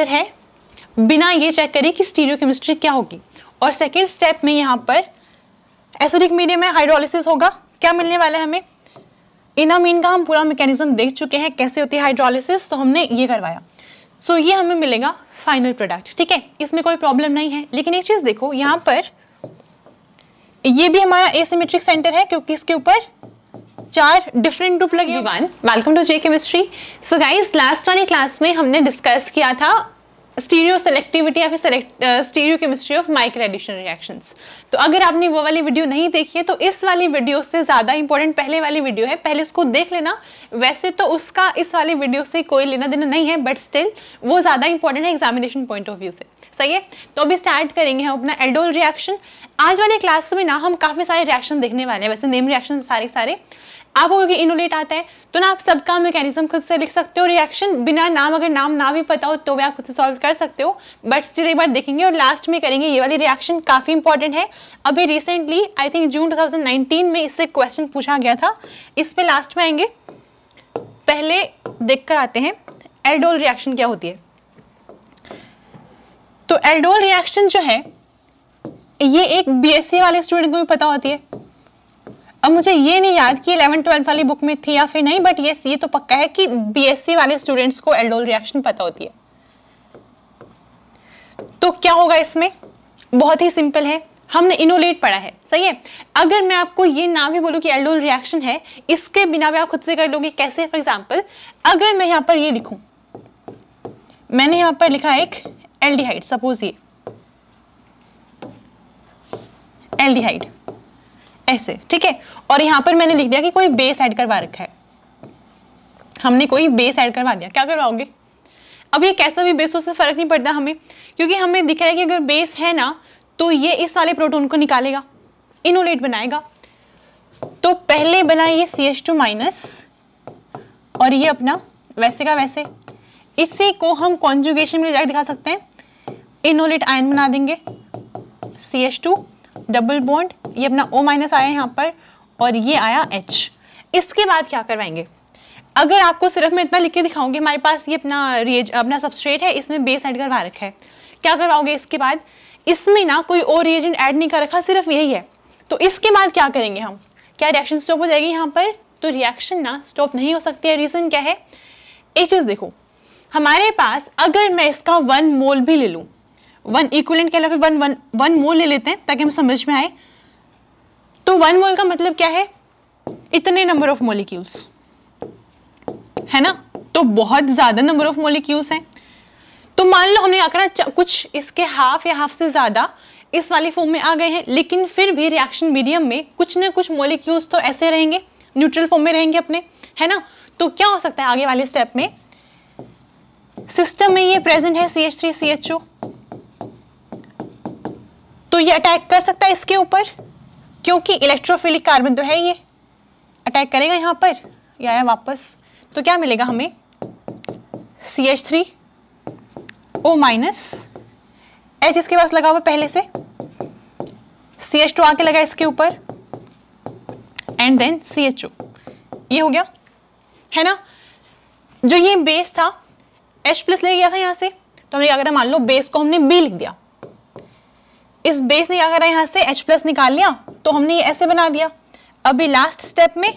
Answer है बिना ये चेक करें कि स्टीरियो केमिस्ट्री क्या होगी और सेकेंड स्टेप में यहाँ पर एसिडिक मीडियम में हाइड्रोलिसिस होगा क्या मिलने वाला है हमें इनामीन का हम पूरा मैकेनिज्म देख चुके हैं कैसे होती है हाइड्रोलिसिस तो हमने ये करवाया सो so, ये हमें मिलेगा फाइनल प्रोडक्ट ठीक है इसमें कोई प्रॉब्लम नहीं है लेकिन एक चीज़ देखो यहाँ पर ये भी हमारा एसिमेट्रिक सेंटर है क्योंकि इसके ऊपर चार डिफरेंट ग्रुप लगे one welcome to J chemistry so guys last वाली क्लास में हमने डिस्कस किया था स्टीरियो सेलेक्टिविटी या फिर stereochemistry of Michael addition reactions तो अगर आपने वो वाली वीडियो नहीं देखी है तो इस वाली वीडियो से ज़्यादा इंपॉर्टेंट पहले वाली वीडियो है पहले उसको देख लेना वैसे तो उसका इस वाली वीडियो से कोई लेना देना नहीं है बट स्टिल वो ज़्यादा इंपॉर्टेंट है एग्जामिनेशन पॉइंट ऑफ व्यू से सही है तो अभी स्टार्ट करेंगे हम अपना एडोल रिएक्शन आज वाले क्लास में ना हम काफ़ी सारे रिएक्शन देखने वाले हैं वैसे नेम रिएक्शन सारे सारे आपको क्योंकि इनोलेट आता है तो ना आप सबका मैकेनिज्म खुद से लिख सकते हो रिएक्शन बिना नाम अगर नाम ना भी पता हो तो भी आप खुद से सॉल्व कर सकते हो बट स्टिल एक बार देखेंगे और लास्ट में करेंगे ये वाली रिएक्शन काफ़ी इंपॉर्टेंट है अभी recently I think June two में इससे क्वेश्चन पूछा गया था इस पर लास्ट में आएंगे पहले देख कर आते हैं एल्डोल रिएक्शन क्या होती है तो एल्डोल रिएक्शन जो है ये एक बीएससी वाले स्टूडेंट को भी पता होती है अब मुझे ये नहीं याद कि इलेवन ट्वेल्थ वाली बुक में थी या फिर नहीं बट ये ये तो पक्का है कि बीएससी वाले स्टूडेंट्स को एल्डोल रिएक्शन पता होती है तो क्या होगा इसमें बहुत ही सिंपल है हमने इनोलेट पढ़ा है सही है अगर मैं आपको ये ना भी बोलूँ कि एल्डोल रिएक्शन है इसके बिना भी आप खुद से कर लोगे कैसे फॉर एग्जाम्पल अगर मैं यहाँ पर ये लिखूँ मैंने यहाँ पर लिखा एक एल्डिहाइड सपोज ये एल्डिहाइड ऐसे ठीक है और यहां पर मैंने लिख दिया कि कोई बेस ऐड करवा रखा है हमने कोई बेस ऐड करवा दिया क्या करवाओगे अब ये कैसा भी बेस उससे फ़र्क नहीं पड़ता हमें क्योंकि हमें दिख रहा है कि अगर बेस है ना तो ये इस वाले प्रोटोन को निकालेगा इनोलेट बनाएगा तो पहले बना ये सी एच टू माइनस और ये अपना वैसे का वैसे इसी को हम कॉन्जुगेशन में जाकर दिखा सकते हैं इनोलेट आयन बना देंगे C H two double bond ये अपना ओ माइनस आया यहाँ पर और ये आया एच इसके बाद क्या करवाएंगे अगर आपको सिर्फ मैं इतना लिख के दिखाऊंगी हमारे पास ये अपना रिएज अपना सबस्ट्रेट है इसमें बेस एड करवा रखा है क्या करवाओगे इसके बाद इसमें ना कोई और रिएजेंट ऐड नहीं कर रखा सिर्फ यही है तो इसके बाद क्या करेंगे हम क्या रिएक्शन स्टॉप हो जाएगी यहाँ पर तो रिएक्शन ना स्टॉप नहीं हो सकती है रीज़न क्या है एक चीज़ देखो हमारे पास अगर मैं इसका वन मोल भी ले लूँ वन इक्वलेंट क्या लगा वन वन वन मोल ले लेते हैं ताकि हम समझ में आए तो वन मोल का मतलब क्या है इतने नंबर ऑफ मोलिक्यूल्स है ना तो बहुत ज़्यादा नंबर ऑफ मोलिक्यूल्स हैं तो मान लो हमने आकर कुछ इसके हाफ या हाफ से ज़्यादा इस वाली फॉर्म में आ गए हैं लेकिन फिर भी रिएक्शन मीडियम में कुछ ना कुछ मोलिक्यूल्स तो ऐसे रहेंगे न्यूट्रल फॉर्म में रहेंगे अपने है ना तो क्या हो सकता है आगे वाले स्टेप में सिस्टम में ये प्रेजेंट है C H three C H O तो ये अटैक कर सकता है इसके ऊपर क्योंकि इलेक्ट्रोफिलिक कार्बन तो है ये अटैक करेगा यहाँ पर या आया वापस तो क्या मिलेगा हमें C H three O minus H इसके पास लगा हुआ पहले से सी एच टू आके लगा इसके ऊपर and then C H O ये हो गया है ना जो ये बेस था H प्लस ले गया था यहाँ से तो हमने अगर मान लो बेस को हमने B लिख दिया इस बेस ने क्या करा यहाँ से H प्लस निकाल लिया तो हमने ये ऐसे बना दिया अभी लास्ट स्टेप में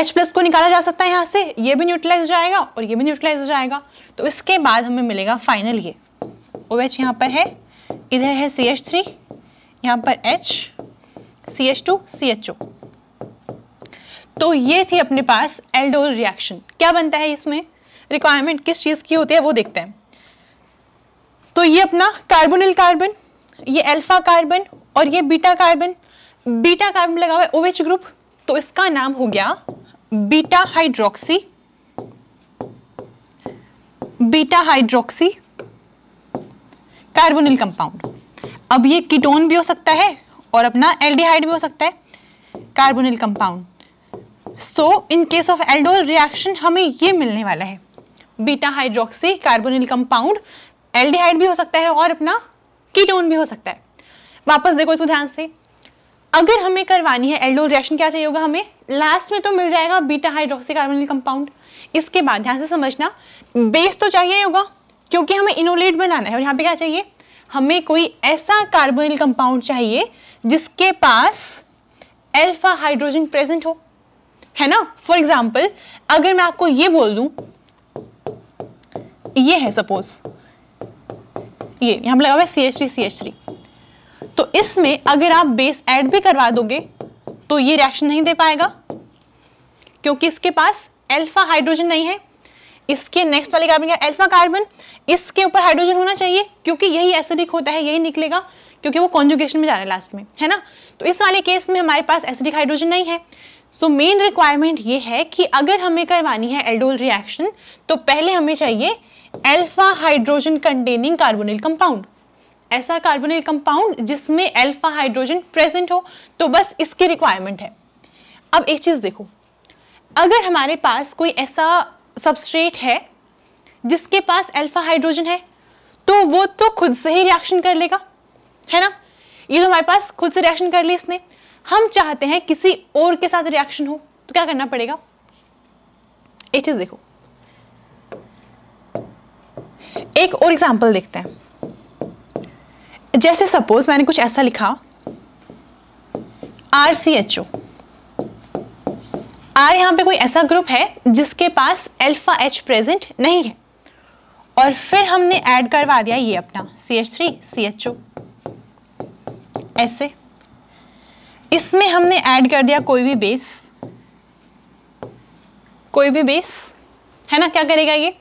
H प्लस को निकाला जा सकता है यहाँ से ये भी न्यूट्रलाइज हो जाएगा और ये भी न्यूट्रलाइज हो जाएगा तो इसके बाद हमें मिलेगा फाइनल ये ओ OH एच यहाँ पर है इधर है सी एच थ्री यहाँ पर H C H two C H O तो ये थी अपने पास एल्डोल रिएक्शन क्या बनता है इसमें रिक्वायरमेंट किस चीज़ की होती है वो देखते हैं तो ये अपना कार्बोनिल कार्बन ये अल्फा कार्बन और ये बीटा कार्बन बीटा कार्बन लगा हुआ है ओएच ग्रुप तो इसका नाम हो गया beta hydroxy beta hydroxy carbonyl compound अब ये कीटोन भी हो सकता है और अपना एल्डिहाइड भी हो सकता है carbonyl compound so in case of aldol reaction हमें ये मिलने वाला है beta hydroxy carbonyl compound aldehyde भी हो सकता है और अपना कीटोन भी हो सकता है वापस देखो इसको ध्यान से अगर हमें करवानी है एल्डोल रिएक्शन क्या चाहिए होगा हमें लास्ट में तो मिल जाएगा बीटा हाइड्रोक्सी कार्बोनिल कंपाउंड इसके बाद ध्यान से समझना बेस तो चाहिए होगा क्योंकि हमें इनोलेट बनाना है और यहाँ पे क्या चाहिए हमें कोई ऐसा कार्बोनिल कंपाउंड चाहिए जिसके पास एल्फा हाइड्रोजन प्रेजेंट हो है ना फॉर एग्जाम्पल अगर मैं आपको ये बोल दूं ये है सपोज ये यहाँ पर लगा हुआ है सी एच थ्री तो इसमें अगर आप बेस ऐड भी करवा दोगे तो ये रिएक्शन नहीं दे पाएगा क्योंकि इसके पास एल्फा हाइड्रोजन नहीं है इसके नेक्स्ट वाले कार्बन का एल्फा कार्बन इसके ऊपर हाइड्रोजन होना चाहिए क्योंकि यही एसिडिक होता है यही निकलेगा क्योंकि वो कॉन्जुगेशन में जा रहा है लास्ट में है ना तो इस वाले केस में हमारे पास एसिडिक हाइड्रोजन नहीं है सो मेन रिक्वायरमेंट ये है कि अगर हमें करवानी है एल्डोल रिएक्शन तो पहले हमें चाहिए alpha hydrogen containing carbonyl compound ऐसा कार्बोनिल कंपाउंड जिसमें एल्फा हाइड्रोजन प्रेजेंट हो तो बस इसकी रिक्वायरमेंट है अब एक चीज़ देखो अगर हमारे पास कोई ऐसा सबस्ट्रेट है जिसके पास एल्फा हाइड्रोजन है तो वो तो खुद से ही रिएक्शन कर लेगा है ना ये तो हमारे पास खुद से रिएक्शन कर ली इसने हम चाहते हैं किसी और के साथ रिएक्शन हो तो क्या करना पड़ेगा एक चीज़ देखो एक और एग्जाम्पल देखते हैं जैसे सपोज मैंने कुछ ऐसा लिखा R C H O R यहां पे कोई ऐसा ग्रुप है जिसके पास एल्फा एच प्रेजेंट नहीं है और फिर हमने ऐड करवा दिया ये अपना C H three C H O ऐसे इसमें हमने ऐड कर दिया कोई भी बेस कोई भी बेस है ना क्या करेगा ये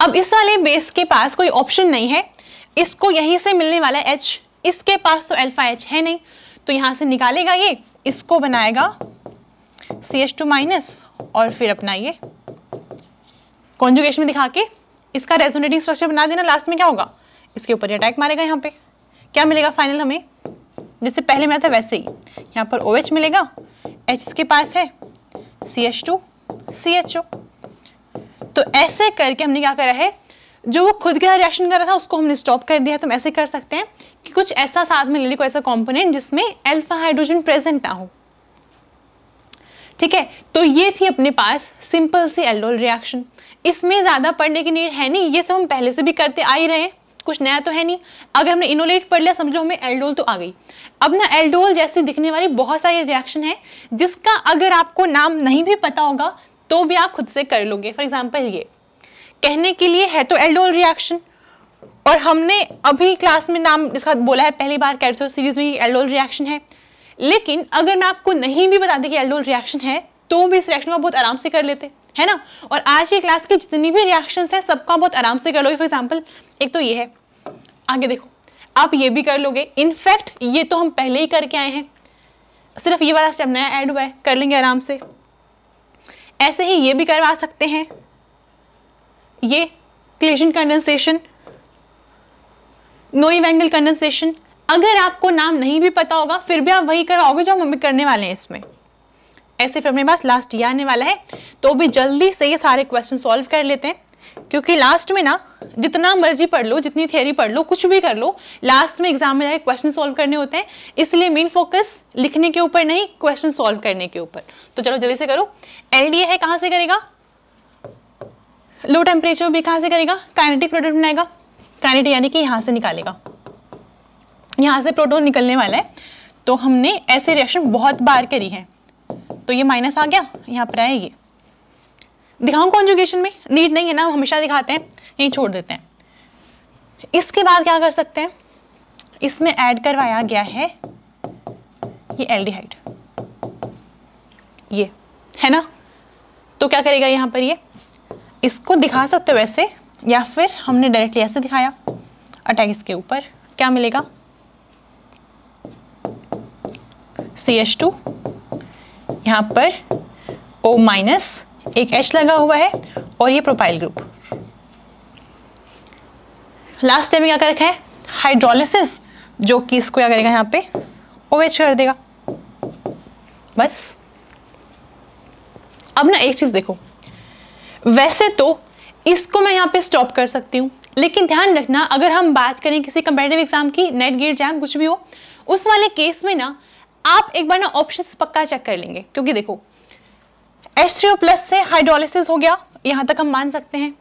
अब इस वाले बेस के पास कोई ऑप्शन नहीं है इसको यहीं से मिलने वाला एच इसके पास तो एल्फा एच है नहीं तो यहाँ से निकालेगा ये इसको बनाएगा सी एच टू माइनस और फिर अपना ये कॉन्जुगेशन में दिखा के इसका रेजोनेटिंग स्ट्रक्चर बना देना लास्ट में क्या होगा इसके ऊपर अटैक मारेगा यहाँ पे क्या मिलेगा फाइनल हमें जैसे पहले मिला था वैसे ही यहाँ पर ओ OH मिलेगा एच इसके पास है C H two C H O तो ऐसे करके हमने क्या करा है जो वो खुद का रिएक्शन कर रहा था उसको हमने स्टॉप कर दिया तो हम ऐसे कर सकते हैं कि कुछ ऐसा साथ में ले ली कोई ऐसा कॉम्पोनेंट जिसमें एल्फा हाइड्रोजन प्रेजेंट ना हो ठीक है तो ये थी अपने पास सिंपल सी एल्डोल रिएक्शन इसमें ज़्यादा पढ़ने की नीड है नहीं ये सब हम पहले से भी करते आ ही रहे हैं कुछ नया तो है नहीं अगर हमने इनोलेट पढ़ लिया समझो हमें एल्डोल तो आ गई अब ना एल्डोल जैसी दिखने वाली बहुत सारी रिएक्शन है जिसका अगर आपको नाम नहीं भी पता होगा तो भी आप खुद से कर लोगे फॉर एग्जाम्पल ये कहने के लिए है तो एल्डोल रिएक्शन और हमने अभी क्लास में नाम इसका बोला है पहली बार कैरथो सीरीज में एल्डोल रिएक्शन है लेकिन अगर मैं आपको नहीं भी बता दें कि एल्डोल रिएक्शन है तो भी इस रिएक्शन को बहुत आराम से कर लेते है ना और आज की क्लास की जितनी भी रिएक्शन हैं सबको बहुत आराम से कर लोगे फॉर एग्जाम्पल एक तो ये है आगे देखो आप ये भी कर लोगे इनफैक्ट ये तो हम पहले ही करके आए हैं सिर्फ ये वाला स्टेप नया ऐड हुआ है कर लेंगे आराम से ऐसे ही ये भी करवा सकते हैं ये Claisen condensation no Knoevenagel condensation अगर आपको नाम नहीं भी पता होगा फिर भी आप वही करवाओगे जो हम करने वाले हैं इसमें ऐसे फिर मेरे पास लास्ट ये आने वाला है तो भी जल्दी से ये सारे क्वेश्चन सॉल्व कर लेते हैं क्योंकि लास्ट में ना जितना मर्जी पढ़ लो जितनी थियोरी पढ़ लो कुछ भी कर लो लास्ट में एग्जाम में जाए क्वेश्चन सॉल्व करने होते हैं इसलिए मेन फोकस लिखने के ऊपर नहीं क्वेश्चन सॉल्व करने के ऊपर तो चलो जल्दी से करो एल है कहां से करेगा लो टेम्परेचर भी कहां से करेगा काइनेटिक प्रोडक्ट बनाएगा काइनेटिक यानी कि यहां से निकालेगा यहां से प्रोटोन निकलने वाला है तो हमने ऐसे रिएक्शन बहुत बार करी है तो ये माइनस आ गया यहां पर आएगी दिखाऊं कॉन्जुगेशन में नीड नहीं है ना हमेशा दिखाते हैं यहीं छोड़ देते हैं इसके बाद क्या कर सकते हैं इसमें ऐड करवाया गया है ये एल्डिहाइड ये है ना तो क्या करेगा यहाँ पर ये इसको दिखा सकते हो वैसे या फिर हमने डायरेक्टली ऐसे दिखाया अटैक इसके ऊपर क्या मिलेगा सी एच टू यहाँ पर ओ माइनस एक एच लगा हुआ है और ये प्रोपाइल ग्रुप लास्ट टाइम में क्या कर रखा है हाइड्रोलिसिस जो कि इसको क्या करेगा यहाँ पे ओ एच कर देगा बस अब ना एक चीज़ देखो वैसे तो इसको मैं यहाँ पे स्टॉप कर सकती हूँ लेकिन ध्यान रखना अगर हम बात करें किसी कंपेटेटिव एग्जाम की नेट गेट जैम कुछ भी हो उस वाले केस में ना आप एक बार ना ऑप्शंस पक्का चेक कर लेंगे क्योंकि देखो ओ प्लस से हाइड्रोलिसिस हो गया यहाँ तक हम मान सकते हैं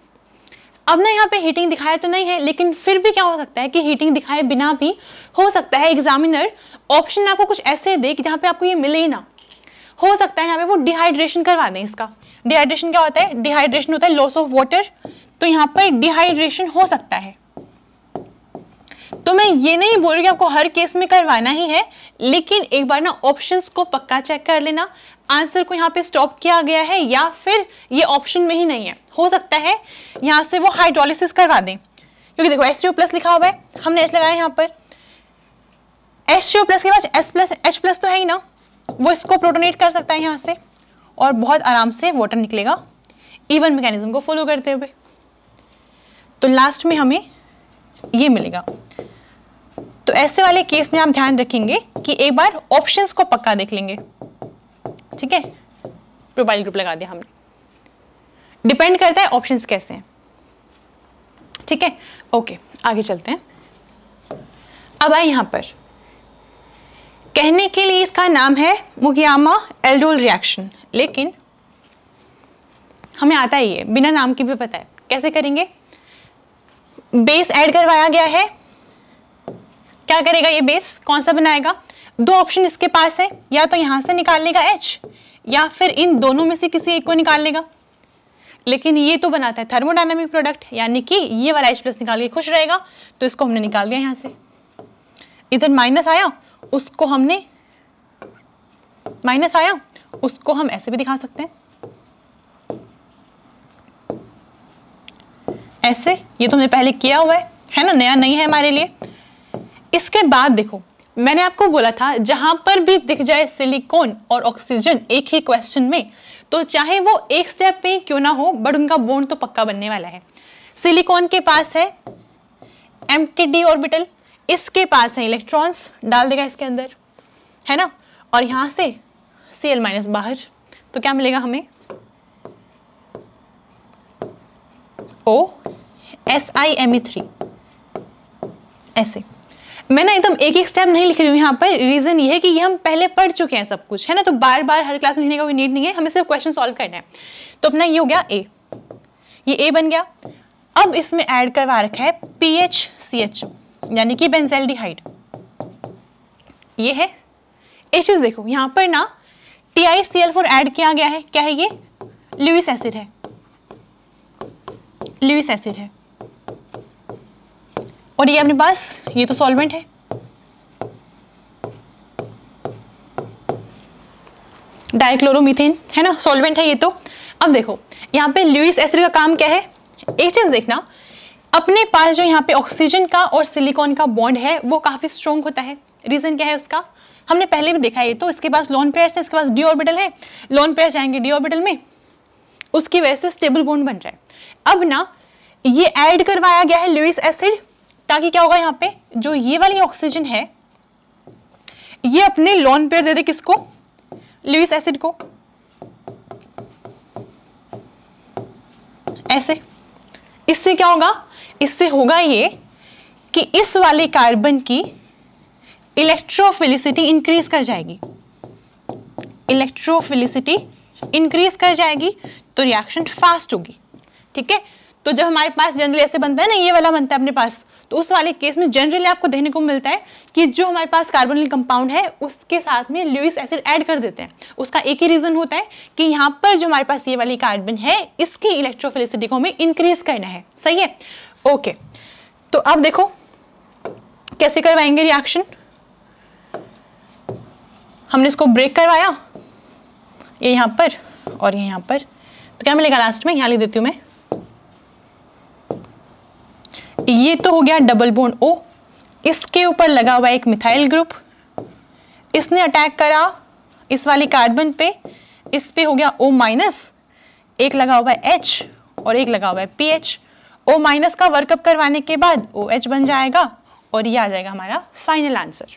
अब ना यहाँ पे हीटिंग दिखाया तो नहीं है लेकिन फिर भी क्या हो सकता है कि हीटिंग दिखाए बिना भी हो सकता है एग्जामिनर ऑप्शन आपको कुछ ऐसे दे कि जहाँ पे आपको ये मिले ही ना हो सकता है यहाँ पे वो डिहाइड्रेशन करवा दें इसका डिहाइड्रेशन क्या होता है डिहाइड्रेशन होता है लॉस ऑफ वाटर तो यहाँ पर डिहाइड्रेशन हो सकता है तो मैं ये नहीं बोल रही कि आपको हर केस में करवाना ही है लेकिन एक बार ना ऑप्शंस को पक्का चेक कर लेना आंसर को यहाँ पे स्टॉप किया गया है या फिर ये ऑप्शन में ही नहीं है हो सकता है यहाँ से वो हाइड्रोलिसिस करवा दें क्योंकि देखो एस प्लस लिखा हुआ है हमने एच लगाया यहाँ पर ओ प्लस के पास एस प्लस एच प्लस तो है ही ना वो इसको प्रोटोनेट कर सकता है यहाँ से और बहुत आराम से वाटर निकलेगा इवन मैकेनिज्म को फॉलो करते हुए तो लास्ट में हमें ये मिलेगा तो ऐसे वाले केस में आप ध्यान रखेंगे कि एक बार ऑप्शंस को पक्का देख लेंगे ठीक है प्रोबाइल ग्रुप लगा दिया हमने डिपेंड करता है ऑप्शंस कैसे हैं ठीक है ओके आगे चलते हैं अब आए यहां पर कहने के लिए इसका नाम है मुगियामा एल्डोल रिएक्शन लेकिन हमें आता ही है बिना नाम के भी पता है कैसे करेंगे बेस ऐड करवाया गया है क्या करेगा ये बेस कौन सा बनाएगा दो ऑप्शन इसके पास है या तो यहां से निकाल लेगा एच या फिर इन दोनों में से किसी एक को निकाल लेगा लेकिन ये तो बनाता है थर्मोडाइनमिक प्रोडक्ट यानी कि ये वाला एच प्लस निकाल के खुश रहेगा तो इसको हमने निकाल दिया यहाँ से इधर माइनस आया उसको हमने माइनस आया उसको हम ऐसे भी दिखा सकते हैं ऐसे ये तो हमने पहले किया हुआ है है ना नया नहीं है हमारे लिए इसके बाद देखो मैंने आपको बोला था जहां पर भी दिख जाए सिलिकॉन और ऑक्सीजन एक ही क्वेश्चन में तो चाहे वो एक स्टेप में क्यों ना हो बट उनका बोन तो पक्का बनने वाला है सिलिकॉन के पास है एम ऑर्बिटल इसके पास है इलेक्ट्रॉन्स डाल देगा इसके अंदर है ना और यहां से सी एल माइनस बाहर तो क्या मिलेगा हमें O S I M E three ऐसे मैं ना एकदम एक एक स्टेप नहीं लिख रही हूँ यहाँ पर रीज़न ये है कि ये हम पहले पढ़ चुके हैं सब कुछ है ना तो बार बार हर क्लास में लिखने का कोई नीड नहीं है हमें सिर्फ क्वेश्चन सॉल्व करना है तो अपना ये हो गया ए ये ए बन गया अब इसमें ऐड करवा रखा है पी एच सी एच यानी कि बेंसेल्डिहाइड ये है एक चीज देखो यहाँ पर ना T I C L four add किया गया है क्या है ये ल्यूइस एसिड है ल्यूइस एसिड है और ये अपने पास ये तो सॉल्वेंट है डाइक्लोरोमीथेन है ना सॉल्वेंट है ये तो अब देखो यहाँ पे ल्यूइस एसिड का काम क्या है एक चीज़ देखना अपने पास जो यहाँ पे ऑक्सीजन का और सिलिकॉन का बॉन्ड है वो काफ़ी स्ट्रॉन्ग होता है रीज़न क्या है उसका हमने पहले भी देखा है ये तो इसके पास लोन पेयर्स है इसके पास डी ऑर्बिटल है लोन पेयर जाएंगे डी ऑर्बिटल में उसकी वजह से स्टेबल बॉन्ड बन रहा है अब ना ये ऐड करवाया गया है ल्यूस एसिड ताकि क्या होगा यहाँ पे जो ये वाली ऑक्सीजन है ये अपने लॉन पेयर दे दे किसको लिविस एसिड को ऐसे इससे क्या होगा इससे होगा ये कि इस वाले कार्बन की इलेक्ट्रोफिलिसिटी इंक्रीज कर जाएगी इलेक्ट्रोफिलिसिटी इंक्रीज कर जाएगी तो रिएक्शन फास्ट होगी ठीक है तो जब हमारे पास जनरली ऐसे बनता है ना ये वाला बनता है अपने पास तो उस वाले केस में जनरली आपको देखने को मिलता है कि जो हमारे पास कार्बोनिल कंपाउंड है उसके साथ में ल्यूइस एसिड ऐड कर देते हैं उसका एक ही रीज़न होता है कि यहाँ पर जो हमारे पास ये वाली कार्बन है इसकी इलेक्ट्रोफिलिसिटी को हमें इंक्रीज करना है सही है ओके तो अब देखो कैसे करवाएंगे रिएक्शन हमने इसको ब्रेक करवाया ये यहाँ पर और ये यहाँ पर तो क्या मिलेगा लास्ट में यहाँ लिख देती हूँ मैं ये तो हो गया डबल बोन ओ इसके ऊपर लगा हुआ एक मिथाइल ग्रुप इसने अटैक करा इस वाले कार्बन पे इस पे हो गया ओ माइनस एक लगा हुआ है एच और एक लगा हुआ है पी एच ओ माइनस का वर्कअप करवाने के बाद ओ एच बन जाएगा और ये आ जाएगा हमारा फाइनल आंसर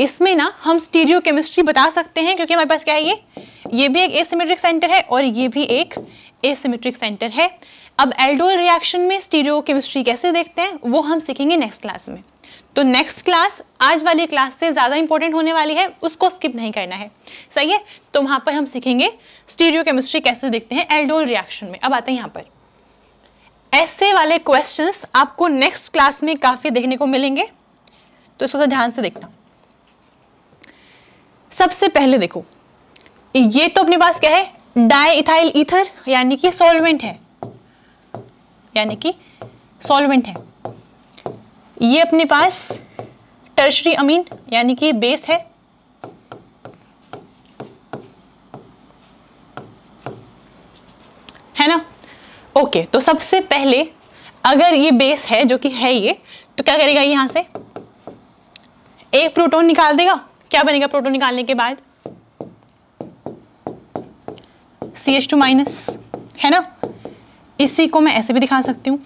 इसमें ना हम स्टीरियो केमिस्ट्री बता सकते हैं क्योंकि हमारे पास क्या है ये ये भी एक एसिमेट्रिक सेंटर है और ये भी एक एसिमेट्रिक सेंटर है अब एल्डोल रिएक्शन में स्टीरियोकेमिस्ट्री कैसे देखते हैं वो हम सीखेंगे नेक्स्ट क्लास में तो नेक्स्ट क्लास आज वाली क्लास से ज़्यादा इंपॉर्टेंट होने वाली है उसको स्किप नहीं करना है सही है तो वहाँ पर हम सीखेंगे स्टीरियोकेमिस्ट्री कैसे देखते हैं एल्डोल रिएक्शन में अब आते हैं यहाँ पर ऐसे वाले क्वेश्चन आपको नेक्स्ट क्लास में काफ़ी देखने को मिलेंगे तो इसको ध्यान से देखना सबसे पहले देखो ये तो अपने पास क्या है डाई इथाइल ईथर यानी कि सॉल्वेंट है यानी कि सॉल्वेंट है ये अपने पास टर्शरी अमीन यानी कि बेस है है ना ओके तो सबसे पहले अगर ये बेस है जो कि है ये तो क्या करेगा यहां से एक प्रोटॉन निकाल देगा क्या बनेगा प्रोटॉन निकालने के बाद सी एच टू माइनस है ना इसी को मैं ऐसे भी दिखा सकती हूँ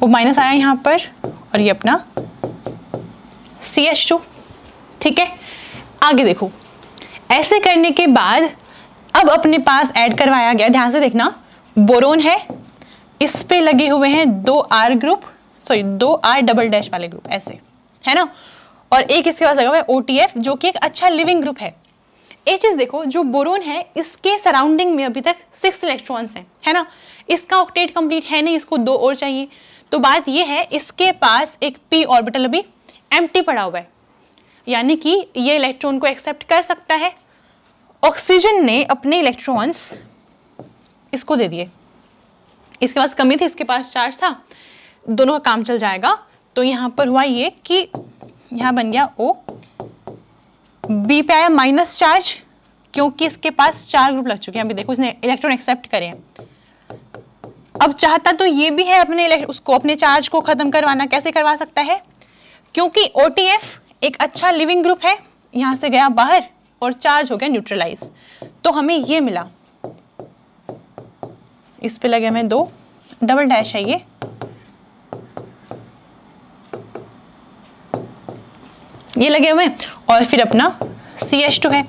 वो माइनस आया यहाँ पर और ये अपना सी एच टू ठीक है आगे देखो ऐसे करने के बाद अब अपने पास ऐड करवाया गया ध्यान से देखना बोरोन है इस पे लगे हुए हैं दो आर ग्रुप सॉरी दो आर डबल डैश वाले ग्रुप ऐसे है ना और एक इसके पास लगा हुआ है ओ जो कि एक अच्छा लिविंग ग्रुप है एक चीज देखो जो बोरोन है इसके सराउंडिंग में अभी तक सिक्स इलेक्ट्रॉन्स हैं है ना इसका ऑक्टेट कंप्लीट है नहीं इसको दो और चाहिए तो बात यह है इसके पास एक पी ऑर्बिटल अभी एम पड़ा हुआ है यानी कि ये इलेक्ट्रॉन को एक्सेप्ट कर सकता है ऑक्सीजन ने अपने इलेक्ट्रॉन्स इसको दे दिए इसके पास कमी थी इसके पास चार्ज था दोनों का काम चल जाएगा तो यहाँ पर हुआ ये कि यहाँ बन गया ओ बी पे आया माइनस चार्ज क्योंकि इसके पास चार ग्रुप लग चुके हैं अभी देखो इसने इलेक्ट्रॉन एक्सेप्ट करे हैं अब चाहता तो ये भी है अपने उसको अपने चार्ज को खत्म करवाना कैसे करवा सकता है क्योंकि ओ एक अच्छा लिविंग ग्रुप है यहां से गया बाहर और चार्ज हो गया न्यूट्रलाइज तो हमें ये मिला इस पे लगे हमें दो डबल डैश है ये ये लगे हुए हैं और फिर अपना सी एच टू है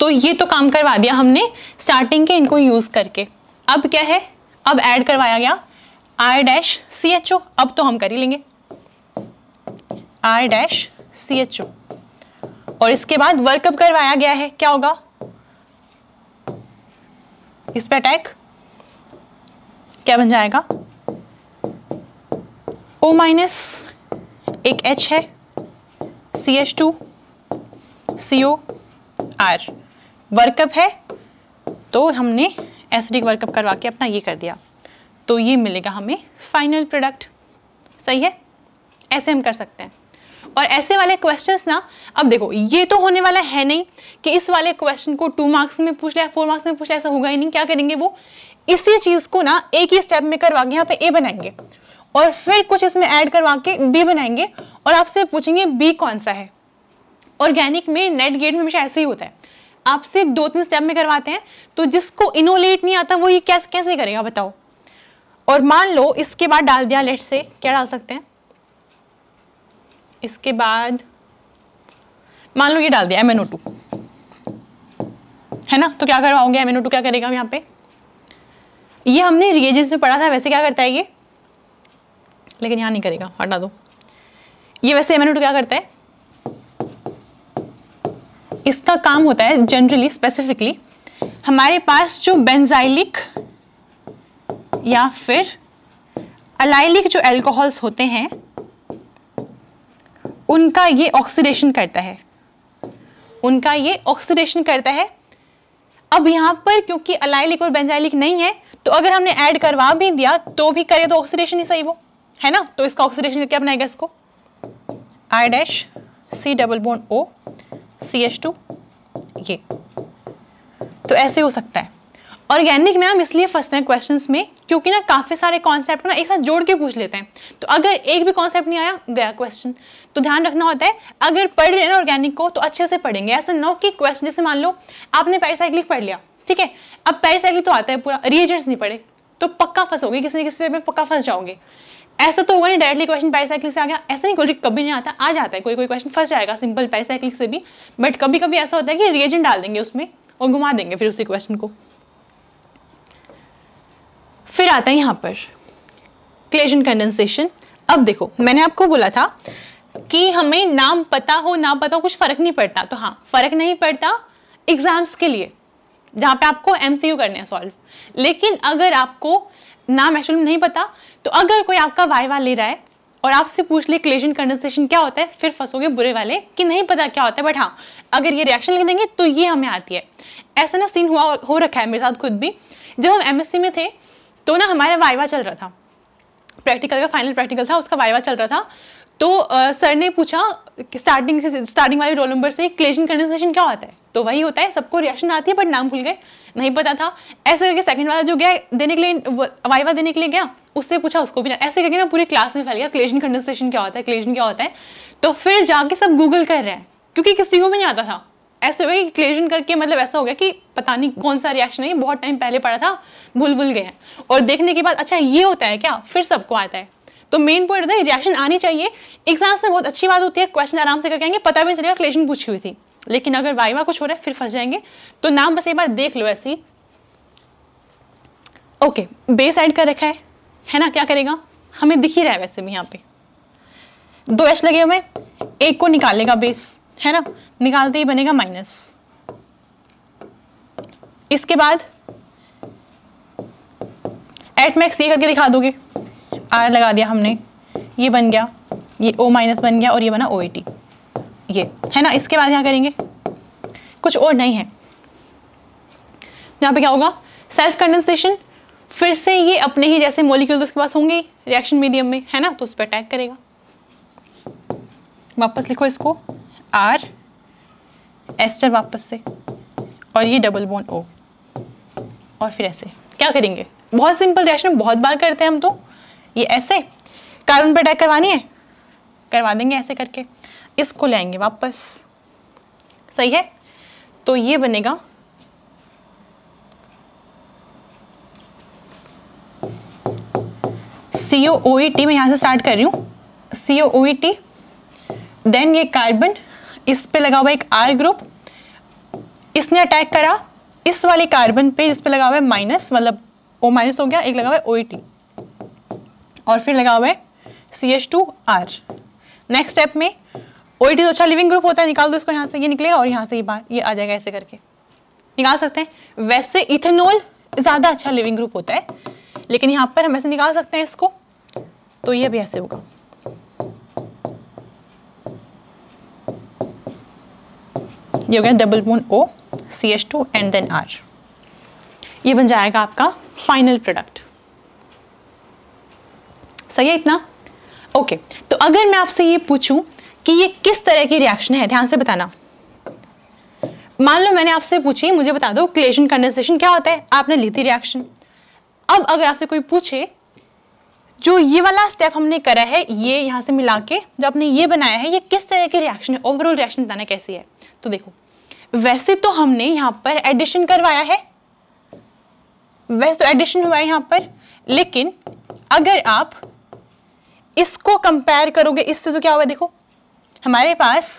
तो ये तो काम करवा दिया हमने स्टार्टिंग के इनको यूज़ करके अब क्या है अब ऐड करवाया गया R dash C H O अब तो हम कर ही लेंगे R dash C H O और इसके बाद वर्कअप करवाया गया है क्या होगा इस पर अटैक क्या बन जाएगा ओ माइनस एक एच है C H two C O R workup है तो हमने एसिडिक वर्कअप करवा के अपना ये कर दिया तो ये मिलेगा हमें फाइनल प्रोडक्ट सही है ऐसे हम कर सकते हैं और ऐसे वाले क्वेश्चंस ना अब देखो ये तो होने वाला है नहीं कि इस वाले क्वेश्चन को टू मार्क्स में पूछ लिया फोर मार्क्स में पूछ लिया ऐसा होगा ही नहीं क्या करेंगे वो इसी चीज़ को ना एक ही स्टेप में करवा के यहाँ पे ए बनाएंगे और फिर कुछ इसमें ऐड करवा के बी बनाएंगे और आपसे पूछेंगे बी कौन सा है ऑर्गेनिक में नेट गेट में हमेशा ऐसे ही होता है आपसे दो तीन स्टेप में करवाते हैं तो जिसको इनोलेट नहीं आता वो ये कैसे कैसे करेगा बताओ और मान लो इसके बाद डाल दिया लेट से क्या डाल सकते हैं इसके बाद मान लो ये डाल दिया एम टू है ना तो क्या करवाओगे एम टू क्या करेगा हम यहाँ पे ये हमने रिएजेंट्स में पढ़ा था वैसे क्या करता है ये लेकिन यहाँ नहीं करेगा हटा दो ये वैसे एम क्या करता है इसका काम होता है जनरली स्पेसिफिकली हमारे पास जो बेंजाइलिक या फिर अलाइलिक जो एल्कोहल्स होते हैं उनका ये ऑक्सीडेशन करता है उनका ये ऑक्सीडेशन करता है अब यहाँ पर क्योंकि अलाइलिक और बेंजाइलिक नहीं है तो अगर हमने ऐड करवा भी दिया तो भी करे तो ऑक्सीडेशन ही सही वो है ना तो इसका ऑक्सीडेशन क्या बनाएगा इसको I dash C double bond O C H two ये तो ऐसे हो सकता है ऑर्गेनिक में हम इसलिए फंसते हैं क्वेश्चंस में क्योंकि ना काफ़ी सारे कॉन्सेप्ट ना एक साथ जोड़ के पूछ लेते हैं तो अगर एक भी कॉन्सेप्ट नहीं आया गया क्वेश्चन तो ध्यान रखना होता है अगर पढ़ रहे हैं ना ऑर्गेनिक को तो अच्छे से पढ़ेंगे ऐसा नो कि क्वेश्चन जैसे मान लो आपने पैरासाइक्लिक पढ़ लिया ठीक है अब पैरासाइक्लिक तो आता है पूरा रिएजेंट्स नहीं पढ़े तो पक्का फंसोगे किसी ना किसी में पक्का फंस जाओगे ऐसा तो होगा नहीं डायरेक्टली क्वेश्चन पैरासाइकिल से आ गया ऐसा नहीं कोई कभी नहीं आता आ जाता है कोई कोई क्वेश्चन फंस जाएगा सिंपल पैरासाइकिल से भी बट कभी कभी ऐसा होता है कि रिएजेंट डाल देंगे उसमें और घुमा देंगे फिर उसी क्वेश्चन को फिर आता है यहाँ पर क्लेजन कंडेंसेशन अब देखो मैंने आपको बोला था कि हमें नाम पता हो ना पता हो कुछ फ़र्क नहीं पड़ता तो हाँ फ़र्क नहीं पड़ता एग्ज़ाम्स के लिए जहाँ पे आपको एमसीयू करने हैं सॉल्व लेकिन अगर आपको नाम एक्चुअली नहीं पता तो अगर कोई आपका वाई वाइवा ले रहा है और आपसे पूछ ले क्लेजन कंडेंसेशन क्या होता है फिर फंसोगे बुरे वाले कि नहीं पता क्या होता है बट हाँ अगर ये रिएक्शन लिख देंगे तो ये हमें आती है ऐसा ना सीन हुआ हो रखा है मेरे साथ खुद भी जब हम एम में थे तो ना हमारा वाइवा चल रहा था प्रैक्टिकल का फाइनल प्रैक्टिकल था उसका वाइवा चल रहा था तो आ, सर ने पूछा स्टार्टिंग से स्टार्टिंग वाले रोल नंबर से क्लेशन कंडेंसेशन क्या होता है तो वही होता है सबको रिएक्शन आती है बट नाम भूल गए नहीं पता था ऐसे करके सेकंड वाला जो गया देने के लिए वाइवा देने के लिए गया उससे पूछा उसको भी ना ऐसे करके ना पूरी क्लास में फैल गया क्लेशन कंडेंसेशन क्या होता है क्लेशन क्या होता है तो फिर जाके सब गूगल कर रहे हैं क्योंकि किसी को भी नहीं आता था ऐसे हो कि क्लेजन करके मतलब ऐसा हो गया कि पता नहीं कौन सा रिएक्शन है बहुत टाइम पहले पड़ा था भूल भूल गए और देखने के बाद अच्छा ये होता है क्या फिर सबको आता है तो मेन पॉइंट होता है रिएक्शन आनी चाहिए एग्जाम्स में बहुत अच्छी बात होती है क्वेश्चन आराम से करके आएंगे पता भी नहीं चलेगा क्लेशन पूछी हुई थी लेकिन अगर वाइवा कुछ हो रहा है फिर फंस जाएंगे तो नाम बस एक बार देख लो ऐसे ही ओके बेस एड कर रखा है है ना क्या करेगा हमें दिख ही रहा है वैसे भी यहाँ पे दो एच लगे हुए एक को निकालेगा बेस है ना निकालते ही बनेगा माइनस इसके बाद एट मैक्स ये करके दिखा दोगे आर लगा दिया हमने ये बन गया ये ओ माइनस बन गया और ये बना ओ ए टी ये है ना इसके बाद क्या करेंगे कुछ और नहीं है यहाँ पे क्या होगा सेल्फ कंडेंसेशन फिर से ये अपने ही जैसे मोलिक्यूल तो उसके पास होंगे रिएक्शन मीडियम में है ना तो उस पर अटैक करेगा वापस लिखो इसको आर एस्टर वापस से और ये डबल बोन ओ और फिर ऐसे क्या करेंगे बहुत सिंपल रिएक्शन बहुत बार करते हैं हम तो ये ऐसे कार्बन पर अटैक करवानी है करवा देंगे ऐसे करके इसको लेंगे वापस सही है तो ये बनेगा सी ओ ओ टी मैं यहाँ से स्टार्ट कर रही हूँ C O O T then ये कार्बन इस पे लगा हुआ एक आर ग्रुप इसने अटैक करा इस वाले कार्बन पे जिस पे लगा हुआ है माइनस मतलब ओ माइनस हो गया एक लगा हुआ है ओ टी e और फिर लगा हुआ है C H two R next step में ओ e तो अच्छा लिविंग ग्रुप होता है निकाल दो इसको यहाँ से ये निकलेगा और यहाँ से ये बाहर ये आ जाएगा ऐसे करके निकाल सकते हैं वैसे इथेनॉल ज़्यादा अच्छा लिविंग ग्रुप होता है लेकिन यहाँ पर हम ऐसे निकाल सकते हैं इसको तो ये भी ऐसे होगा ये हो गया double bond O C H two and then R ये बन जाएगा आपका फाइनल प्रोडक्ट सही है इतना ओके okay. तो अगर मैं आपसे ये पूछूं कि ये किस तरह की रिएक्शन है ध्यान से बताना मान लो मैंने आपसे पूछी मुझे बता दो क्लेशन कंडेंसेशन क्या होता है आपने ली थी रिएक्शन अब अगर आपसे कोई पूछे जो ये वाला स्टेप हमने करा है ये यहाँ से मिला के जो आपने ये बनाया है ये किस तरह की रिएक्शन है ओवरऑल रिएक्शन बताना कैसी है तो देखो वैसे तो हमने यहाँ पर एडिशन करवाया है वैसे तो एडिशन हुआ है यहाँ पर लेकिन अगर आप इसको कंपेयर करोगे इससे तो क्या हुआ देखो हमारे पास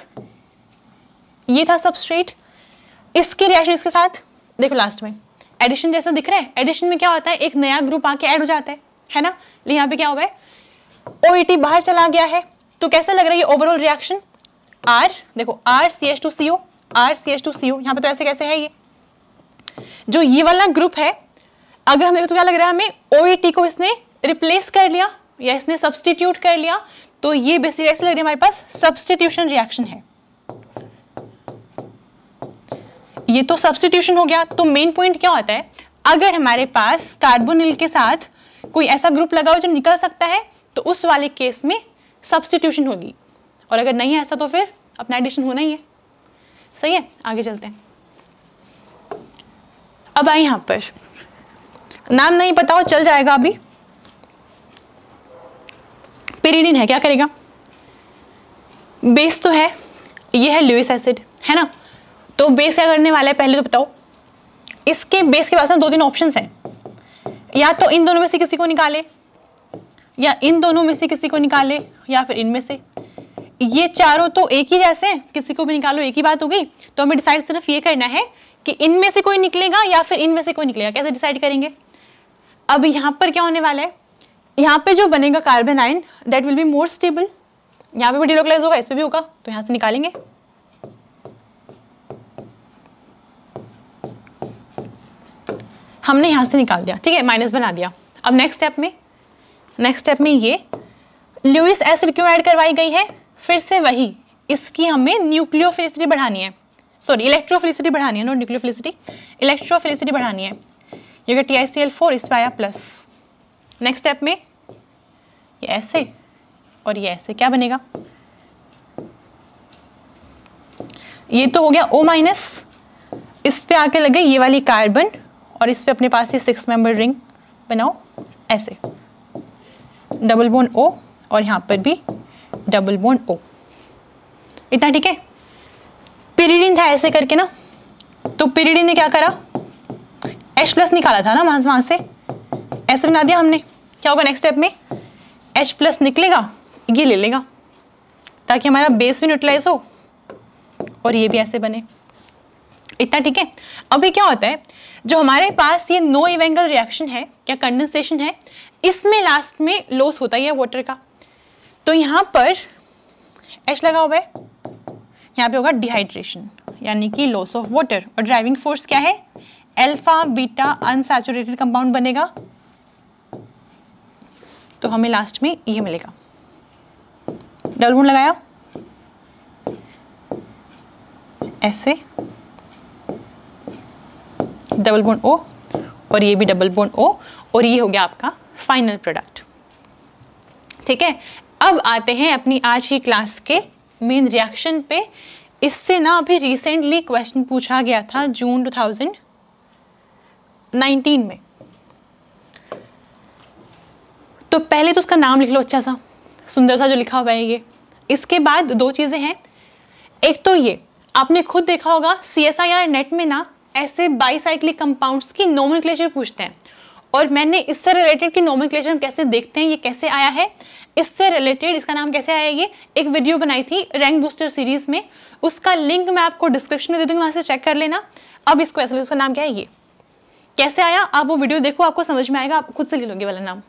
ये था सबस्ट्रेट इसके रिएक्शन इसके साथ देखो लास्ट में एडिशन जैसा दिख रहा है एडिशन में क्या होता है एक नया ग्रुप आके ऐड हो जाता है है ना लेकिन यहाँ पे क्या हुआ है ओ बाहर चला गया है तो कैसा लग रहा है ये ओवरऑल रिएक्शन आर देखो R C H two C O R C H two C O यहाँ पे तो ऐसे कैसे है ये जो ये वाला ग्रुप है अगर हमें तो क्या लग रहा है हमें ओ को इसने रिप्लेस कर लिया या इसने सब्सटीट्यूट कर लिया तो ये बेसिकली ऐसे लग रही है हमारे पास सब्सटीट्यूशन रिएक्शन है ये तो सब्सटीट्यूशन हो गया तो मेन पॉइंट क्या होता है अगर हमारे पास कार्बोनिल के साथ कोई ऐसा ग्रुप लगा हो जो निकल सकता है तो उस वाले केस में सब्सटीट्यूशन होगी और अगर नहीं है ऐसा तो फिर अपना एडिशन होना ही है सही है आगे चलते हैं अब आए यहां पर नाम नहीं पता हो चल जाएगा अभी पेरिडिन है क्या करेगा बेस तो है ये है ल्यूस एसिड है ना तो बेस क्या करने वाला है पहले तो बताओ इसके बेस के पास ना दो तीन ऑप्शन हैं या तो इन दोनों में से किसी को निकाले या इन दोनों में से किसी को निकाले या फिर इनमें से ये चारों तो एक ही जैसे हैं किसी को भी निकालो एक ही बात हो गई तो हमें डिसाइड सिर्फ ये करना है कि इनमें से कोई निकलेगा या फिर इनमें से कोई निकलेगा कैसे डिसाइड करेंगे अब यहां पर क्या होने वाला है यहाँ पे जो बनेगा carbanion that will be more stable यहाँ पे भी डिलोकलाइज होगा इस पर भी होगा तो यहाँ से निकालेंगे हमने यहाँ से निकाल दिया ठीक है माइनस बना दिया अब नेक्स्ट स्टेप में नेक्स्ट स्टेप में ये ल्यूइस एसिड क्यों ऐड करवाई गई है फिर से वही इसकी हमें न्यूक्लियोफिलिसिटी बढ़ानी है सॉरी इलेक्ट्रोफिलिसिटी बढ़ानी है नॉट न्यूक्लियोफिलिसिटी इलेक्ट्रोफिलिसिटी बढ़ानी है ये T I C L four इस पर आया प्लस नेक्स्ट स्टेप में ये ऐसे और ये ऐसे क्या बनेगा ये तो हो गया ओ माइनस इस पे आके लगे ये वाली कार्बन और इस पे अपने पास ये सिक्स मेंबर रिंग बनाओ ऐसे डबल बोन ओ और यहाँ पर भी डबल बोन ओ इतना ठीक है पिरीडिन था ऐसे करके ना तो पिरीडिन ने क्या करा एच प्लस निकाला था ना वहां से ऐसे बना दिया हमने क्या होगा नेक्स्ट स्टेप में एच प्लस निकलेगा ये ले लेगा ताकि हमारा बेस भी न्यूट्रलाइज हो और ये भी ऐसे बने इतना ठीक है अभी क्या होता है जो हमारे पास ये नो इवेंगल रिएक्शन है या कंडेंसेशन है इसमें लास्ट में लॉस होता ही है वाटर का तो यहाँ पर एच लगा हुआ है यहाँ पे होगा डिहाइड्रेशन यानी कि लॉस ऑफ वाटर और ड्राइविंग फोर्स क्या है एल्फा बीटा अनसेचुरेटेड कंपाउंड बनेगा तो हमें लास्ट में ये मिलेगा डबल बोन लगाया ऐसे डबल बोन ओ और ये भी डबल बोन ओ और ये हो गया आपका फाइनल प्रोडक्ट ठीक है अब आते हैं अपनी आज की क्लास के मेन रिएक्शन पे इससे ना अभी रिसेंटली क्वेश्चन पूछा गया था जून 2019 में तो पहले तो उसका नाम लिख लो अच्छा सा सुंदर सा जो लिखा हुआ है ये इसके बाद दो चीज़ें हैं एक तो ये आपने खुद देखा होगा C S I R NET में ना ऐसे बाईसाइक्लिक कंपाउंड्स की नॉमिन क्लेशर पूछते हैं और मैंने इससे रिलेटेड कि नोमन कैसे देखते हैं ये कैसे आया है इससे रिलेटेड इसका नाम कैसे आया ये एक वीडियो बनाई थी रैंक बूस्टर सीरीज़ में उसका लिंक मैं आपको डिस्क्रिप्शन में दे दूंगी वहाँ से चेक कर लेना अब इसको ऐसे उसका नाम क्या है ये कैसे आया आप वो वीडियो देखो आपको समझ में आएगा आप खुद से ले लोगे वाला नाम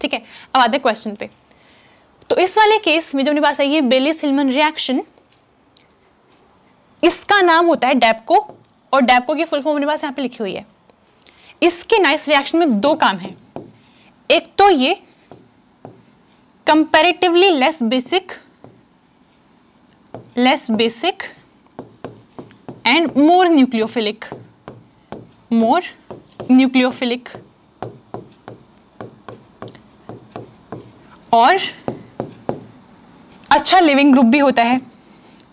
ठीक है अब आते क्वेश्चन पे तो इस वाले केस में जो मेरे पास आई है बेली सिलमन रिएक्शन इसका नाम होता है डेपको और डेपको की फुल फॉर्म मेरे पास यहाँ पे लिखी हुई है इसके नाइस रिएक्शन में दो काम है एक तो ये comparatively less basic less basic and more nucleophilic more nucleophilic और अच्छा लिविंग ग्रुप भी होता है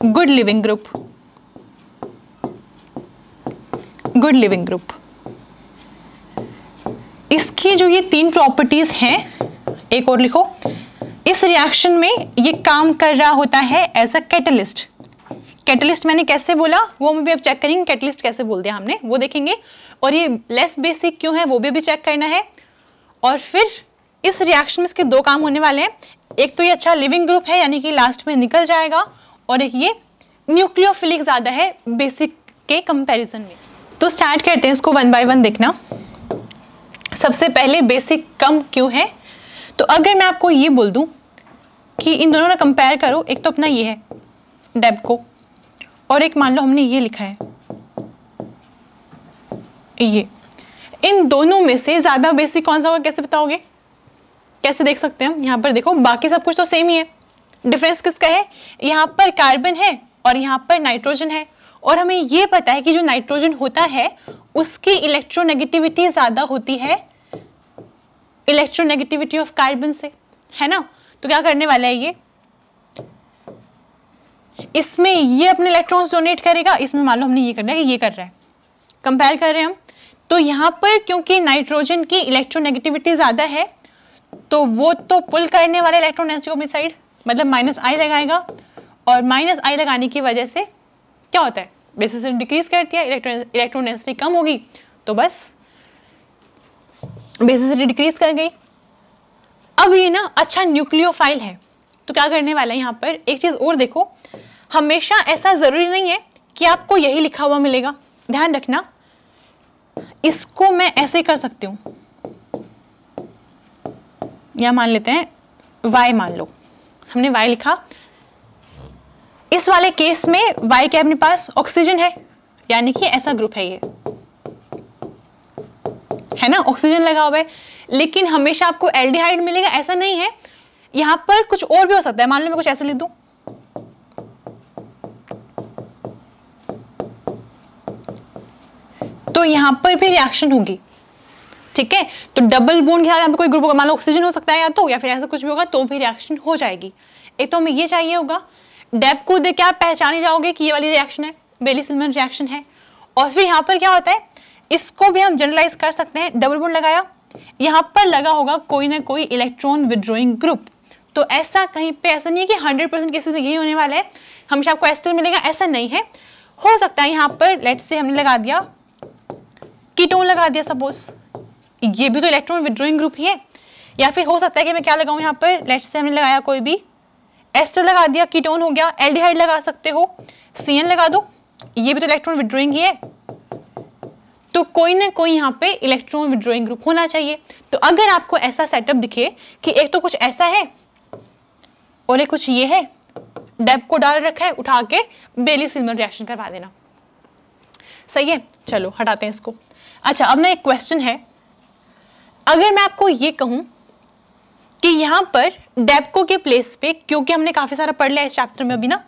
good leaving group good leaving group इसकी जो ये तीन प्रॉपर्टीज हैं एक और लिखो इस रिएक्शन में ये काम कर रहा होता है एज अ कैटलिस्ट कैटलिस्ट मैंने कैसे बोला वो हम भी अब चेक करेंगे कैटलिस्ट कैसे बोल दिया हमने वो देखेंगे और ये लेस बेसिक क्यों है वो भी अभी चेक करना है और फिर इस रिएक्शन में इसके दो काम होने वाले हैं एक तो ये अच्छा लिविंग ग्रुप है यानी कि लास्ट में निकल जाएगा और एक ये न्यूक्लियोफिलिक ज़्यादा है बेसिक के कंपैरिजन में तो स्टार्ट करते हैं इसको वन बाय वन देखना सबसे पहले बेसिक कम क्यों है तो अगर मैं आपको ये बोल दूँ कि इन दोनों ने कंपेयर करो एक तो अपना ये है डेबको और एक मान लो हमने ये लिखा है ये इन दोनों में से ज़्यादा बेसिक कौन सा होगा कैसे बताओगे कैसे देख सकते हैं यहाँ पर देखो बाकी सब कुछ तो सेम ही है डिफरेंस किसका है यहाँ पर कार्बन है और यहाँ पर नाइट्रोजन है और हमें ये पता है कि जो नाइट्रोजन होता है उसकी इलेक्ट्रोनेगेटिविटी ज़्यादा होती है इलेक्ट्रोनेगेटिविटी ऑफ कार्बन से है ना तो क्या करने वाला है ये इसमें ये अपने इलेक्ट्रॉन्स डोनेट करेगा इसमें मान लो हमने ये करना है ये कर रहा है कंपेयर कर रहे हैं हम तो यहाँ पर क्योंकि नाइट्रोजन की इलेक्ट्रोनेगेटिविटी ज़्यादा है तो वो तो पुल करने वाले इलेक्ट्रॉन एस साइड मतलब माइनस आई लगाएगा और माइनस आई लगाने की वजह से क्या होता है बेसिस डिक्रीज करती है इलेक्ट्रॉन इलेक्ट्रॉन डेंसिटी कम होगी तो बस बेसिस डिक्रीज कर गई अब ये ना अच्छा न्यूक्लियोफाइल है तो क्या करने वाला है यहाँ पर एक चीज़ और देखो हमेशा ऐसा ज़रूरी नहीं है कि आपको यही लिखा हुआ मिलेगा ध्यान रखना इसको मैं ऐसे कर सकती हूँ या मान लेते हैं वाई मान लो हमने वाई लिखा इस वाले केस में वाई के अपने पास ऑक्सीजन है यानी कि ऐसा ग्रुप है ये है ना ऑक्सीजन लगा हुआ है लेकिन हमेशा आपको एल्डिहाइड मिलेगा ऐसा नहीं है यहां पर कुछ और भी हो सकता है मान लो मैं कुछ ऐसे लिख दू तो यहां पर भी रिएक्शन होगी ठीक है तो डबल बोन के साथ यहाँ पे कोई ग्रुप होगा मान लो ऑक्सीजन हो सकता है या तो या फिर ऐसा कुछ भी होगा तो भी रिएक्शन हो जाएगी एक तो हमें ये चाहिए होगा डेप को देख क्या पहचाने जाओगे कि ये वाली रिएक्शन है बेली सिलमन रिएक्शन है और फिर यहाँ पर क्या होता है इसको भी हम जनरलाइज कर सकते हैं डबल बोन लगाया यहाँ पर लगा होगा कोई ना कोई इलेक्ट्रॉन विद्रोइंग ग्रुप तो ऐसा कहीं पे ऐसा नहीं है कि 100 परसेंट केसेस में यही होने वाला है हमेशा आपको एस्टर मिलेगा ऐसा नहीं है हो सकता है यहाँ पर लेट से हमने लगा दिया कीटोन लगा दिया सपोज ये भी तो इलेक्ट्रॉन विद्रोइंग ग्रुप ही है या फिर हो सकता है कि मैं क्या लगाऊँ यहाँ पर लेट से हमने लगाया कोई भी एस्टर लगा दिया कीटोन हो गया एल्डिहाइड लगा सकते हो सी लगा दो ये भी तो इलेक्ट्रॉन विड्रोइंग ही है तो कोई ना कोई यहाँ पे इलेक्ट्रॉन विड्रोइंग ग्रुप होना चाहिए तो अगर आपको ऐसा सेटअप दिखे कि एक तो कुछ ऐसा है और एक कुछ ये है डेब को डाल रखा है उठा के बेली सिल्मर रिएक्शन करवा देना सही है चलो हटाते हैं इसको अच्छा अब ना एक क्वेश्चन है अगर मैं आपको ये कहूँ कि यहाँ पर डेबको के प्लेस पे क्योंकि हमने काफ़ी सारा पढ़ लिया इस चैप्टर में अभी ना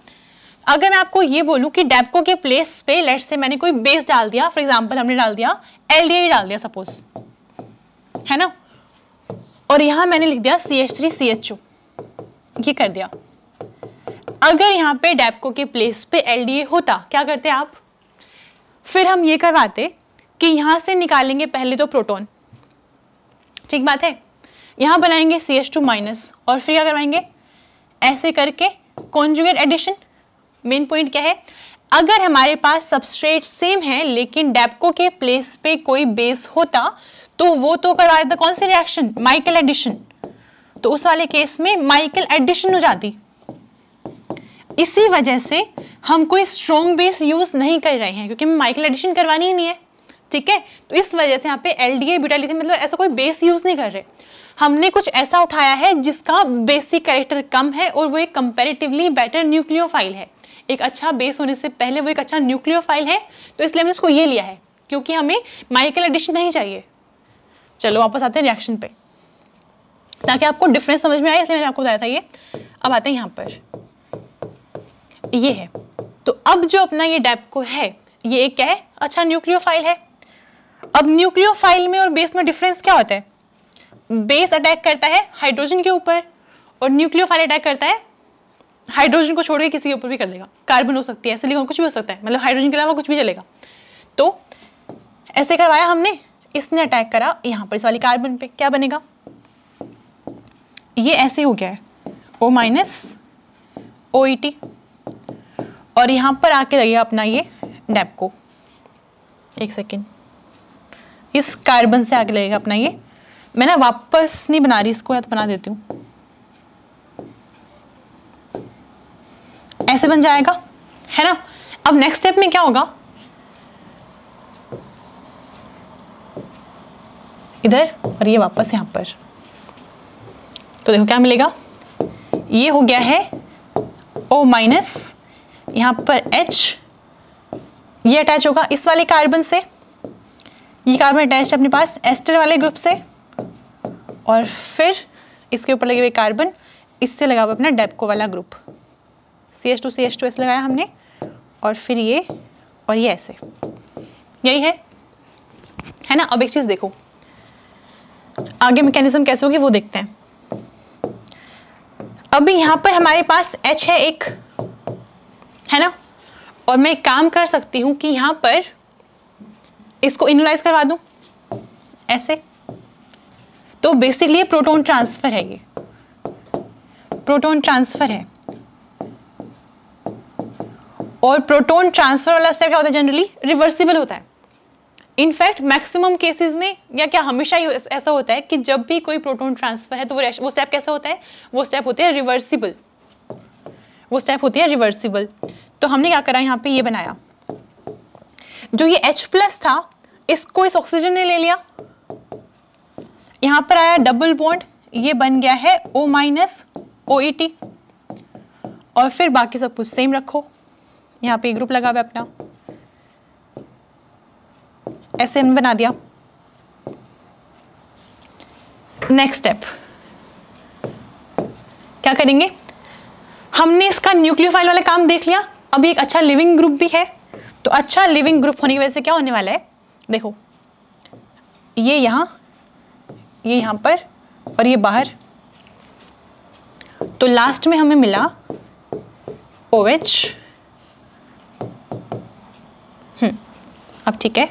अगर मैं आपको ये बोलूँ कि डेपको के प्लेस पे लेट से मैंने कोई बेस डाल दिया फॉर एग्जाम्पल हमने डाल दिया एल डाल दिया सपोज है ना और यहाँ मैंने लिख दिया C H three C H O ये कर दिया अगर यहाँ पे डेबको के प्लेस पे ए होता क्या करते आप फिर हम ये करवाते कि यहाँ से निकालेंगे पहले तो प्रोटोन ठीक बात है यहाँ बनाएंगे सी एच टू माइनस और फिर क्या करवाएंगे ऐसे करके कॉन्जुगेट एडिशन मेन पॉइंट क्या है अगर हमारे पास सबस्ट्रेट सेम है लेकिन डेपको के प्लेस पे कोई बेस होता तो वो तो करवा देता कौन सी रिएक्शन माइकल एडिशन तो उस वाले केस में माइकल एडिशन हो जाती इसी वजह से हम कोई स्ट्रॉन्ग बेस यूज नहीं कर रहे हैं क्योंकि माइकल एडिशन करवानी ही नहीं है ठीक है तो इस वजह से यहाँ पे L D A beta lithium मतलब ऐसा कोई बेस यूज़ नहीं कर रहे हमने कुछ ऐसा उठाया है जिसका बेसिक कैरेक्टर कम है और वो एक कंपेरेटिवली बेटर न्यूक्लियोफाइल है एक अच्छा बेस होने से पहले वो एक अच्छा न्यूक्लियोफाइल है तो इसलिए हमने इसको ये लिया है क्योंकि हमें माइकल एडिशन नहीं चाहिए चलो वापस आते हैं रिएक्शन पे ताकि आपको डिफरेंस समझ में आए इसलिए मैंने आपको बताया था ये अब आते हैं यहाँ पर ये है तो अब जो अपना ये डेपको है ये एक क्या है अच्छा न्यूक्लियोफाइल है अब न्यूक्लियोफाइल में और बेस में डिफरेंस क्या होता है बेस अटैक करता है हाइड्रोजन के ऊपर और न्यूक्लियोफाइल अटैक करता है हाइड्रोजन को छोड़ के किसी के ऊपर भी कर देगा कार्बन हो सकती है सिलिकॉन कुछ भी हो सकता है मतलब हाइड्रोजन के अलावा कुछ भी चलेगा तो ऐसे करवाया हमने इसने अटैक करा यहाँ पर इस वाली कार्बन पे क्या बनेगा ये ऐसे हो गया है ओ माइनस ओ टी और यहाँ पर आके लगेगा अपना ये डेपको एक सेकेंड इस कार्बन से आगे लगेगा अपना ये मैं ना वापस नहीं बना रही इसको या तो बना देती हूँ ऐसे बन जाएगा है ना अब नेक्स्ट स्टेप में क्या होगा इधर और ये वापस यहां पर तो देखो क्या मिलेगा ये हो गया है ओ माइनस यहां पर एच ये अटैच होगा इस वाले कार्बन से ये कार्बन अटैच अपने पास एस्टर वाले ग्रुप से और फिर इसके ऊपर लगे हुए कार्बन इससे लगा हुआ अपना डेपको वाला group C H two C S two S लगाया हमने और फिर ये और ये ऐसे यही है है ना अब एक चीज़ देखो आगे मैकेनिज्म कैसे होगी वो देखते हैं अभी यहाँ पर हमारे पास H है एक है ना और मैं काम कर सकती हूँ कि यहाँ पर इसको इनोलाइज करवा दूँ ऐसे तो बेसिकली प्रोटोन ट्रांसफ़र है ये प्रोटोन ट्रांसफ़र है और प्रोटोन ट्रांसफ़र वाला स्टेप क्या होता है जनरली रिवर्सिबल होता है इनफैक्ट मैक्सिमम केसेस में या क्या हमेशा ही ऐसा होता है कि जब भी कोई प्रोटोन ट्रांसफ़र है तो वो वो स्टेप कैसा होता है वो स्टेप होते हैं रिवर्सिबल वो स्टेप होती है रिवर्सिबल तो हमने क्या करा यहाँ पे ये बनाया जो ये H प्लस था इसको इस ऑक्सीजन ने ले लिया यहां पर आया डबल बॉन्ड ये बन गया है ओ माइनस ओ टी और फिर बाकी सब कुछ सेम रखो यहां पे ग्रुप लगा हुआ अपना ऐसे हमने बना दिया नेक्स्ट स्टेप क्या करेंगे हमने इसका न्यूक्लियोफाइल वाला काम देख लिया अभी एक अच्छा लिविंग ग्रुप भी है तो अच्छा लिविंग ग्रुप होने की वजह से क्या होने वाला है देखो ये यहाँ ये यहाँ पर और ये बाहर तो लास्ट में हमें मिला ओएच हम्म, अब ठीक है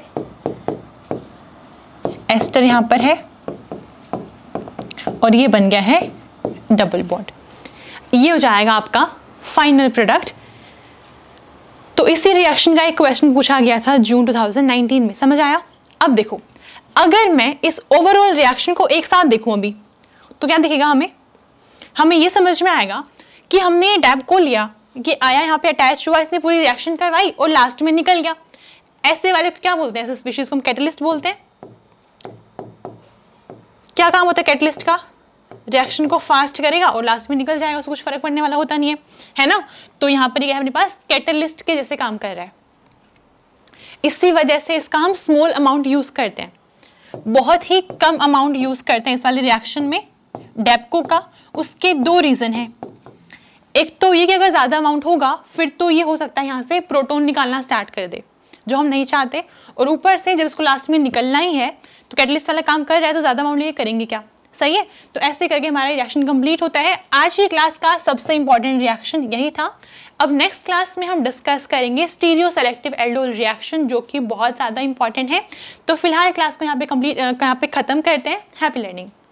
एस्टर यहाँ पर है और ये बन गया है डबल बॉन्ड ये हो जाएगा आपका फाइनल प्रोडक्ट तो इसी रिएक्शन का एक क्वेश्चन पूछा गया था जून 2019 में समझ आया अब देखो अगर मैं इस ओवरऑल रिएक्शन को एक साथ देखूं अभी तो क्या दिखेगा हमें हमें ये समझ में आएगा कि हमने ये डैब को लिया कि आया यहाँ पे अटैच हुआ इसने पूरी रिएक्शन करवाई और लास्ट में निकल गया ऐसे वाले को क्या बोलते हैं ऐसे स्पीशीज को हम कैटलिस्ट बोलते हैं क्या काम होता है कैटलिस्ट का रिएक्शन को फास्ट करेगा और लास्ट में निकल जाएगा उसको कुछ फर्क पड़ने वाला होता नहीं है है ना तो यहाँ पर यह अपने पास कैटलिस्ट के जैसे काम कर रहा है इसी वजह से इसका हम स्मॉल अमाउंट यूज़ करते हैं बहुत ही कम अमाउंट यूज़ करते हैं इस वाले रिएक्शन में डेपको का उसके दो रीज़न है एक तो ये कि अगर ज़्यादा अमाउंट होगा फिर तो ये हो सकता है यहाँ से प्रोटोन निकालना स्टार्ट कर दे जो हम नहीं चाहते और ऊपर से जब इसको लास्ट में निकलना ही है तो कैटलिस्ट वाला काम कर रहा है तो ज़्यादा अमाउंट ये करेंगे क्या सही है तो ऐसे करके हमारा रिएक्शन कंप्लीट होता है आज की क्लास का सबसे इंपॉर्टेंट रिएक्शन यही था अब नेक्स्ट क्लास में हम डिस्कस करेंगे स्टीरियो सेलेक्टिव एल्डोल रिएक्शन जो कि बहुत ज़्यादा इंपॉर्टेंट है तो फिलहाल क्लास को यहाँ पे कंप्लीट यहाँ पे ख़त्म करते हैं हैप्पी लर्निंग